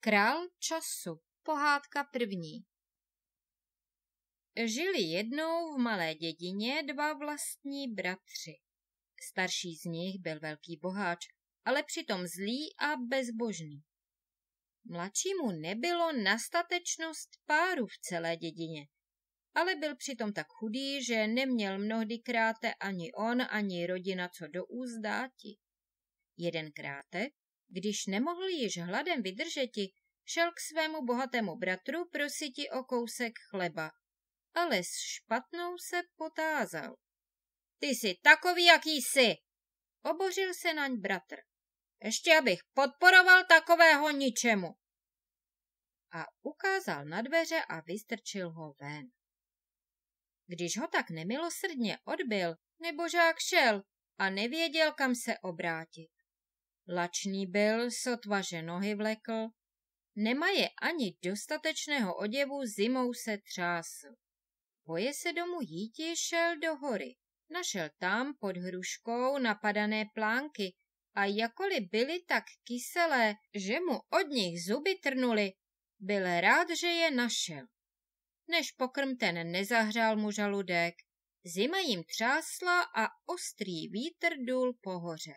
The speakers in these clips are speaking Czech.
Král času. Pohádka první. Žili jednou v malé dědině dva vlastní bratři. Starší z nich byl velký boháč, ale přitom zlý a bezbožný. Mladšímu nebylo nastatečnost páru v celé dědině, ale byl přitom tak chudý, že neměl mnohdy kráte ani on, ani rodina co do úzdáti. Jeden krátek když nemohl již hladem vydržeti, šel k svému bohatému bratru prositi o kousek chleba, ale s špatnou se potázal. Ty jsi takový, jaký jsi! Obořil se naň bratr. Ještě abych podporoval takového ničemu. A ukázal na dveře a vystrčil ho ven. Když ho tak nemilosrdně odbil, nebožák šel a nevěděl, kam se obrátit. Lačný byl, sotva že nohy vlekl, nemaje ani dostatečného oděvu, zimou se třásl. Boje se domů jítě šel do hory, našel tam pod hruškou napadané plánky a jakoli byly tak kyselé, že mu od nich zuby trnuly, byl rád, že je našel. Než pokrm ten nezahřál mu žaludek, zima jim třásla a ostrý vítr důl po hoře.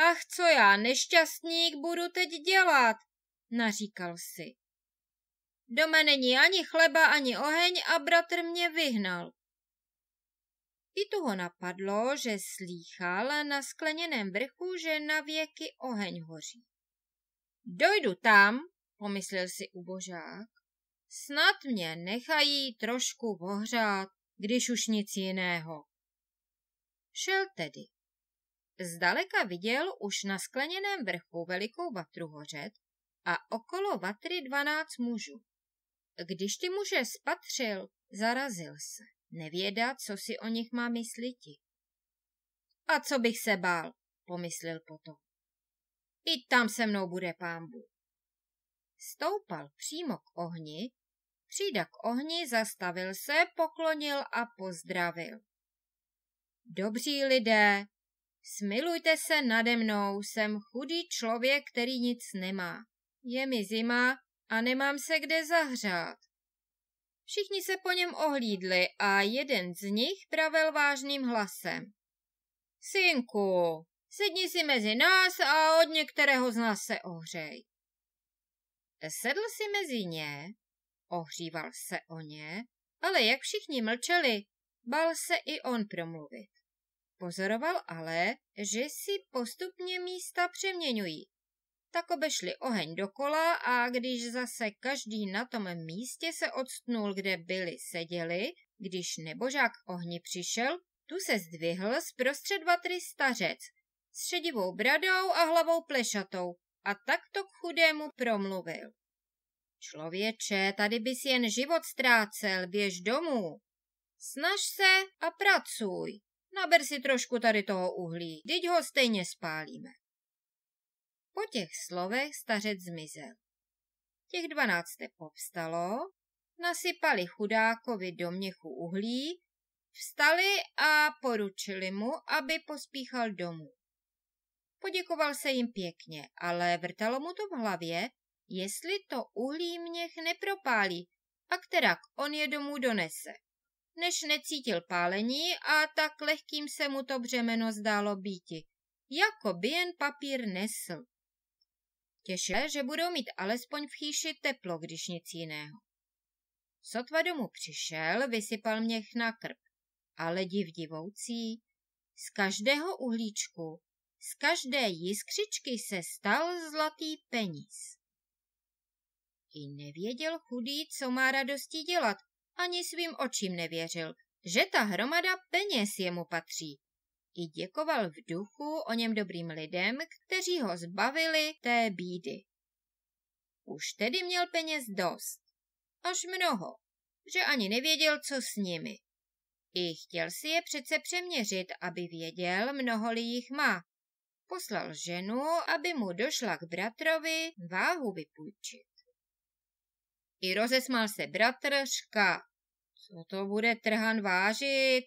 Ach, co já nešťastník budu teď dělat, naříkal si. Doma není ani chleba, ani oheň a bratr mě vyhnal. tu ho napadlo, že slýchal na skleněném vrchu, že na věky oheň hoří. Dojdu tam, pomyslel si ubožák. Snad mě nechají trošku vohřát, když už nic jiného. Šel tedy. Zdaleka viděl už na skleněném vrchu velikou vatru hořet a okolo vatry dvanáct mužů. Když ty muže spatřil, zarazil se. Nevěda, co si o nich má myslit. A co bych se bál, pomyslel potom. I tam se mnou bude pámbu. Stoupal přímo k ohni, Přída k ohni, zastavil se, poklonil a pozdravil. Dobří lidé, Smilujte se nade mnou, jsem chudý člověk, který nic nemá. Je mi zima a nemám se kde zahřát. Všichni se po něm ohlídli a jeden z nich pravil vážným hlasem. Synku, sedni si mezi nás a od některého z nás se ohřej. Sedl si mezi ně, ohříval se o ně, ale jak všichni mlčeli, bal se i on promluvit. Pozoroval ale, že si postupně místa přeměňují. Tak obešli oheň dokola a když zase každý na tom místě se odstnul, kde byli seděli, když nebožák ohni přišel, tu se zdvihl zprostřed vatry stařec s šedivou bradou a hlavou plešatou a takto k chudému promluvil. Člověče, tady bys jen život ztrácel, běž domů. Snaž se a pracuj. Naber si trošku tady toho uhlí, teď ho stejně spálíme. Po těch slovech stařec zmizel. Těch dvanácté povstalo, nasypali chudákovi do měchu uhlí, vstali a poručili mu, aby pospíchal domů. Poděkoval se jim pěkně, ale vrtalo mu to v hlavě, jestli to uhlí měch nepropálí a kterak on je domů donese než necítil pálení a tak lehkým se mu to břemeno zdálo býti, jako by jen papír nesl. Těšil, že budou mít alespoň v chýši teplo, když nic jiného. Sotva domů přišel, vysypal měch na krb, ale div divoucí, z každého uhlíčku, z každé jiskřičky se stal zlatý peníz. I nevěděl chudý, co má radosti dělat, ani svým očím nevěřil, že ta hromada peněz jemu patří. I děkoval v duchu o něm dobrým lidem, kteří ho zbavili té bídy. Už tedy měl peněz dost, až mnoho, že ani nevěděl, co s nimi. I chtěl si je přece přeměřit, aby věděl, mnoho li jich má. Poslal ženu, aby mu došla k bratrovi váhu vypůjčit. I rozesmál se bratržka. Co to bude trhan vážit?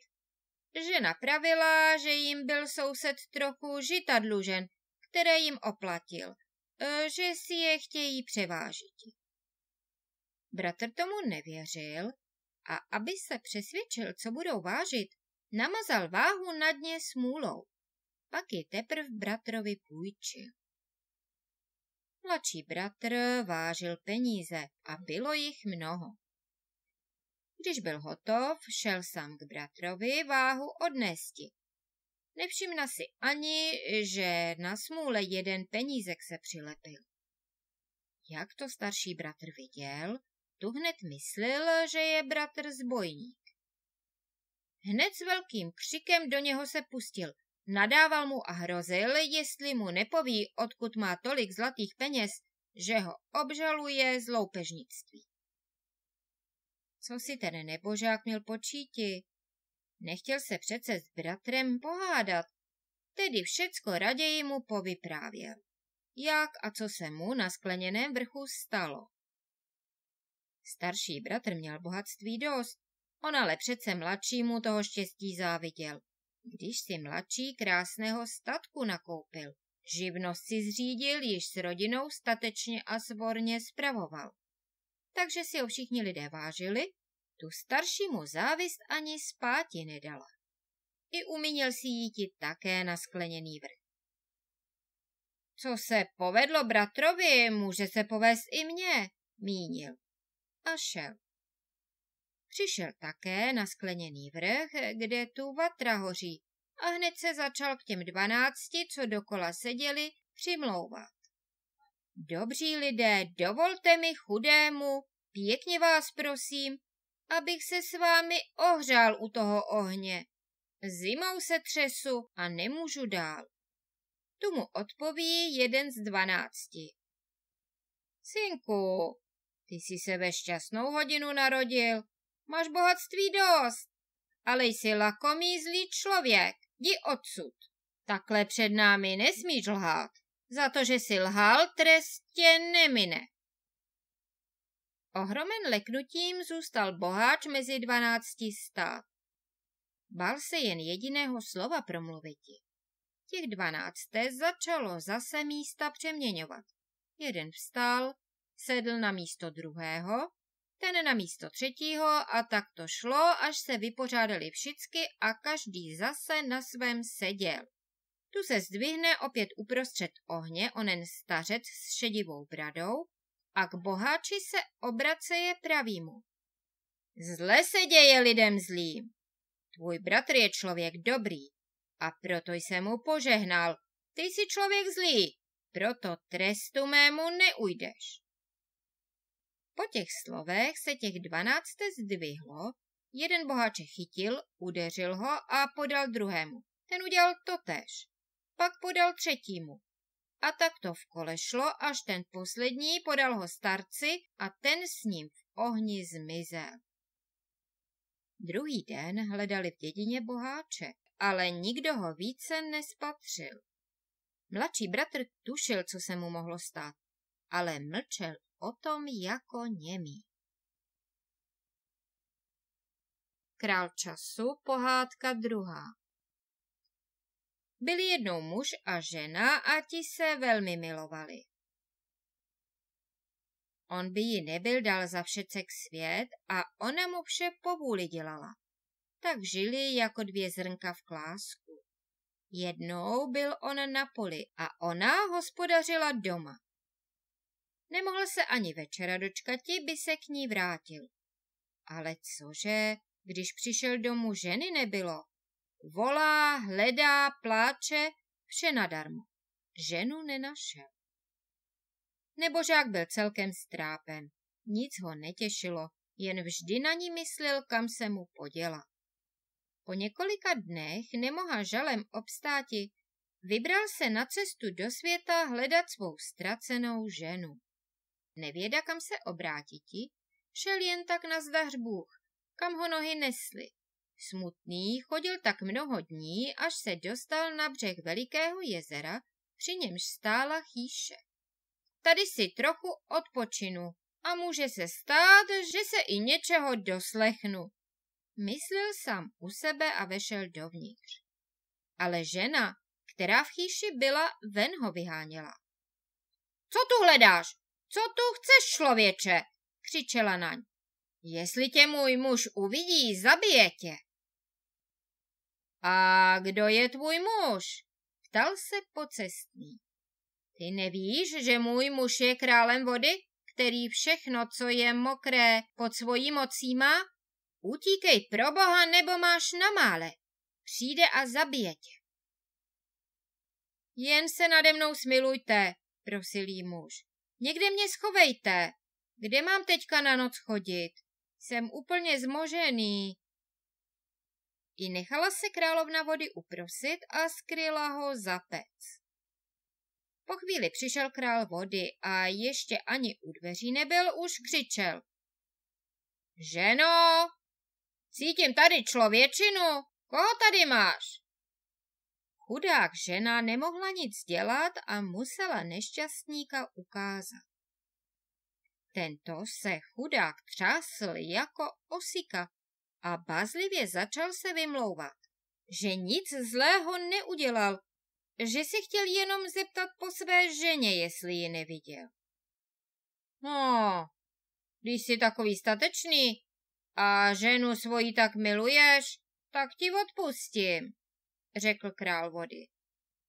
Žena pravila, že jim byl soused trochu žita dlužen, které jim oplatil, e, že si je chtějí převážit. Bratr tomu nevěřil a aby se přesvědčil, co budou vážit, namazal váhu na dně smůlou. Pak ji teprv bratrovi půjčil. Mladší bratr vážil peníze a bylo jich mnoho. Když byl hotov, šel sám k bratrovi váhu odnesti. Nevšimna si ani, že na smůle jeden penízek se přilepil. Jak to starší bratr viděl, tu hned myslel, že je bratr zbojník. Hned s velkým křikem do něho se pustil. Nadával mu a hrozil, jestli mu nepoví, odkud má tolik zlatých peněz, že ho obžaluje z Co si ten nebožák měl počíti? Nechtěl se přece s bratrem pohádat, tedy všecko raději mu povyprávěl. Jak a co se mu na skleněném vrchu stalo? Starší bratr měl bohatství dost, on ale přece mladšímu toho štěstí záviděl. Když si mladší krásného statku nakoupil, živnost si zřídil, již s rodinou statečně a svorně spravoval. Takže si ho všichni lidé vážili, tu staršímu závist ani spáti nedala. I umínil si jíti také na skleněný vrch. Co se povedlo bratrovi, může se povést i mně, mínil. A šel. Přišel také na skleněný vrch, kde tu vatra hoří a hned se začal k těm dvanácti, co dokola seděli, přimlouvat. Dobří lidé, dovolte mi chudému, pěkně vás prosím, abych se s vámi ohřál u toho ohně. Zimou se třesu a nemůžu dál. Tu mu odpoví jeden z dvanácti. Synku, ty jsi se ve šťastnou hodinu narodil Máš bohatství dost, ale jsi lakomý zlý člověk, jdi odsud. Takhle před námi nesmíš lhát. Za to, že jsi lhal, trest tě nemine. Ohromen leknutím zůstal boháč mezi dvanácti stát. Bál se jen jediného slova promluviti. Těch dvanácté začalo zase místa přeměňovat. Jeden vstal, sedl na místo druhého, ten na místo třetího a tak to šlo, až se vypořádali všicky a každý zase na svém seděl. Tu se zdvihne opět uprostřed ohně onen stařec s šedivou bradou a k boháči se obraceje pravýmu. Zle se děje lidem zlým. Tvůj bratr je člověk dobrý a proto jsem mu požehnal. Ty jsi člověk zlý, proto trestu mému neujdeš. Po těch slovech se těch dvanáct zdvihlo, jeden boháče chytil, udeřil ho a podal druhému. Ten udělal to tež. Pak podal třetímu. A tak to v kole šlo, až ten poslední podal ho starci a ten s ním v ohni zmizel. Druhý den hledali v dědině boháče, ale nikdo ho více nespatřil. Mladší bratr tušil, co se mu mohlo stát, ale mlčel o tom jako němí. Král času, pohádka druhá. Byli jednou muž a žena a ti se velmi milovali. On by ji nebyl dal za všecek svět a ona mu vše povůli dělala. Tak žili jako dvě zrnka v klásku. Jednou byl on na poli a ona hospodařila doma. Nemohl se ani večera dočkati, by se k ní vrátil. Ale cože, když přišel domů ženy nebylo? Volá, hledá, pláče, vše nadarmo. Ženu nenašel. Nebožák byl celkem strápen. Nic ho netěšilo, jen vždy na ní myslel, kam se mu poděla. Po několika dnech nemoha žalem obstáti, vybral se na cestu do světa hledat svou ztracenou ženu. Nevěda, kam se obrátiti, šel jen tak na zdař Bůh, kam ho nohy nesly. Smutný chodil tak mnoho dní, až se dostal na břeh velikého jezera, při němž stála chýše. Tady si trochu odpočinu a může se stát, že se i něčeho doslechnu. Myslel sám u sebe a vešel dovnitř. Ale žena, která v chýši byla, ven ho vyháněla. Co tu hledáš? Co tu chceš, člověče? křičela naň. Jestli tě můj muž uvidí, zabije tě. A kdo je tvůj muž? Ptal se pocestný. Ty nevíš, že můj muž je králem vody, který všechno, co je mokré, pod svojí mocí má? Utíkej pro boha, nebo máš na mále. Přijde a zabije tě. Jen se nade mnou smilujte, prosil jí muž. Někde mě schovejte. Kde mám teďka na noc chodit? Jsem úplně zmožený. I nechala se královna vody uprosit a skryla ho za pec. Po chvíli přišel král vody a ještě ani u dveří nebyl, už křičel. Ženo, cítím tady člověčinu, koho tady máš? Chudák žena nemohla nic dělat a musela nešťastníka ukázat. Tento se chudák třásl jako osika a bazlivě začal se vymlouvat, že nic zlého neudělal, že si chtěl jenom zeptat po své ženě, jestli ji neviděl. No, když jsi takový statečný a ženu svoji tak miluješ, tak ti odpustím, řekl král vody.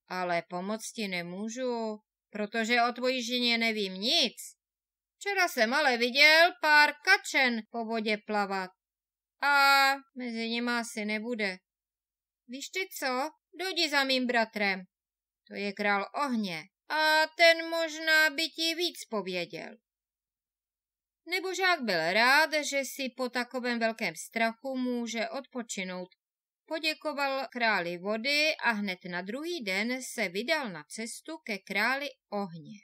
Ale pomoct ti nemůžu, protože o tvojí ženě nevím nic. Včera jsem ale viděl pár kačen po vodě plavat a mezi nimi asi nebude. Víš ty co? Dojdi za mým bratrem. To je král ohně a ten možná by ti víc pověděl. Nebožák byl rád, že si po takovém velkém strachu může odpočinout poděkoval králi vody a hned na druhý den se vydal na cestu ke králi ohně.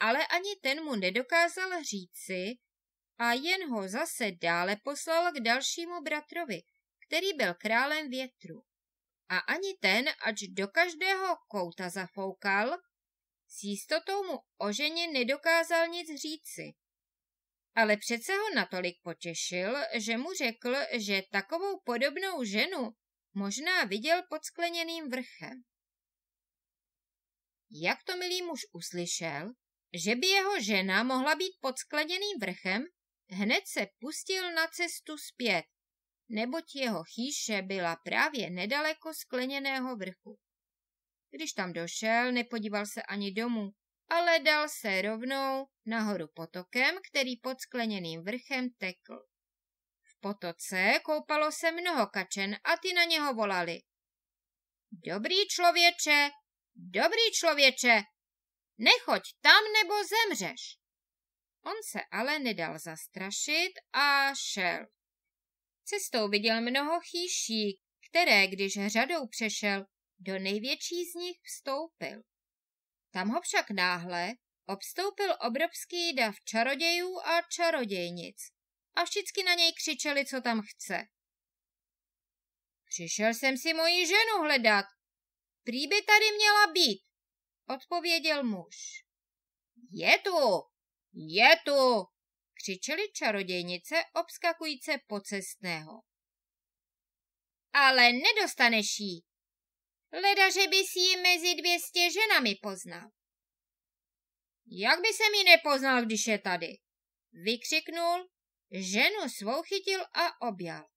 Ale ani ten mu nedokázal říci a jen ho zase dále poslal k dalšímu bratrovi, který byl králem větru. A ani ten, ač do každého kouta zafoukal, s jistotou mu o ženě nedokázal nic říci ale přece ho natolik potěšil, že mu řekl, že takovou podobnou ženu možná viděl pod skleněným vrchem. Jak to milý muž uslyšel, že by jeho žena mohla být pod skleněným vrchem, hned se pustil na cestu zpět, neboť jeho chýše byla právě nedaleko skleněného vrchu. Když tam došel, nepodíval se ani domů, ale dal se rovnou nahoru potokem, který pod skleněným vrchem tekl. V potoce koupalo se mnoho kačen a ty na něho volali. Dobrý člověče, dobrý člověče, nechoď tam nebo zemřeš. On se ale nedal zastrašit a šel. Cestou viděl mnoho chýší, které, když řadou přešel, do největší z nich vstoupil. Tam ho však náhle obstoupil obrovský dav čarodějů a čarodějnic a všichni na něj křičeli, co tam chce. Přišel jsem si moji ženu hledat. Prý by tady měla být, odpověděl muž. Je tu, je tu, křičeli čarodějnice obskakujíce pocestného. Ale nedostaneš jí, Leda, že bys ji mezi dvěstě ženami poznal. Jak by se mi nepoznal, když je tady? Vykřiknul, ženu svou chytil a objal.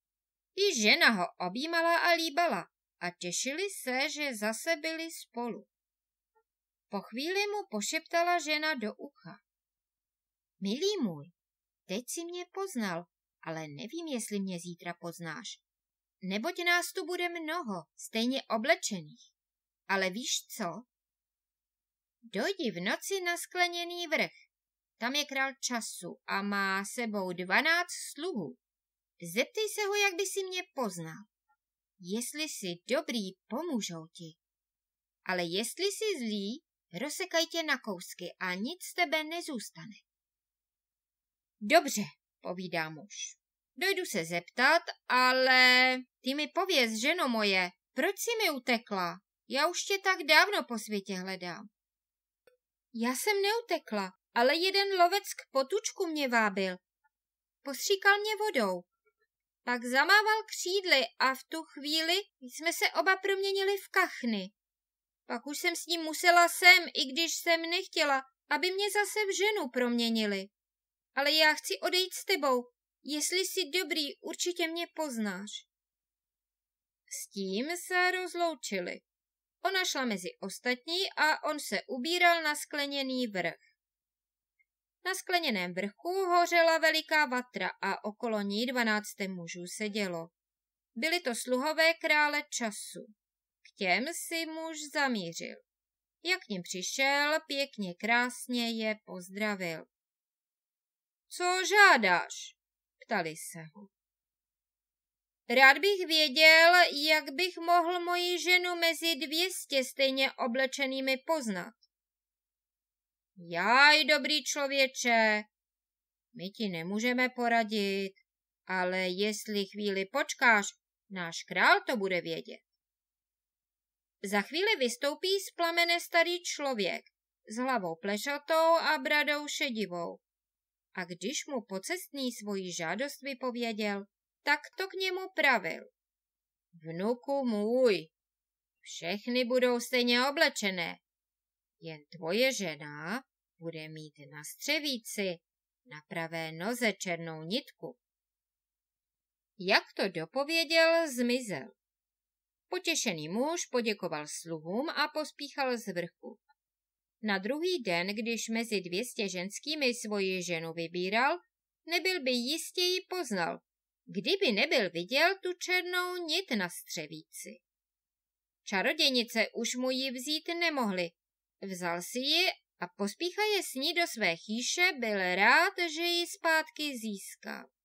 I žena ho objímala a líbala a těšili se, že zase byli spolu. Po chvíli mu pošeptala žena do ucha. Milý můj, teď si mě poznal, ale nevím, jestli mě zítra poznáš neboť nás tu bude mnoho, stejně oblečených. Ale víš co? Dojdi v noci na skleněný vrch. Tam je král času a má sebou dvanáct sluhů. Zeptej se ho, jak by si mě poznal. Jestli jsi dobrý, pomůžou ti. Ale jestli jsi zlý, rozsekaj tě na kousky a nic z tebe nezůstane. Dobře, povídá muž. Dojdu se zeptat, ale ty mi pověz, ženo moje, proč jsi mi utekla? Já už tě tak dávno po světě hledám. Já jsem neutekla, ale jeden lovec k potučku mě vábil. Postříkal mě vodou. Pak zamával křídly a v tu chvíli jsme se oba proměnili v kachny. Pak už jsem s ním musela sem, i když jsem nechtěla, aby mě zase v ženu proměnili. Ale já chci odejít s tebou, Jestli jsi dobrý, určitě mě poznáš. S tím se rozloučili. Ona šla mezi ostatní a on se ubíral na skleněný vrch. Na skleněném vrchu hořela veliká vatra a okolo ní dvanácté mužů sedělo. Byli to sluhové krále času. K těm si muž zamířil. Jak k ním přišel, pěkně krásně je pozdravil. Co žádáš? Ptali se ho. Rád bych věděl, jak bych mohl moji ženu mezi dvěstě stejně oblečenými poznat. Jaj, dobrý člověče, my ti nemůžeme poradit, ale jestli chvíli počkáš, náš král to bude vědět. Za chvíli vystoupí z plamene starý člověk s hlavou plešatou a bradou šedivou a když mu pocestný svoji žádost vypověděl, tak to k němu pravil. Vnuku můj, všechny budou stejně oblečené. Jen tvoje žena bude mít na střevíci na pravé noze černou nitku. Jak to dopověděl, zmizel. Potěšený muž poděkoval sluhům a pospíchal z vrchu. Na druhý den, když mezi dvěstě ženskými svoji ženu vybíral, nebyl by jistě ji poznal, kdyby nebyl viděl tu černou nit na střevíci. Čarodějnice už mu ji vzít nemohly. Vzal si ji a pospíchaje s ní do své chýše byl rád, že ji zpátky získal.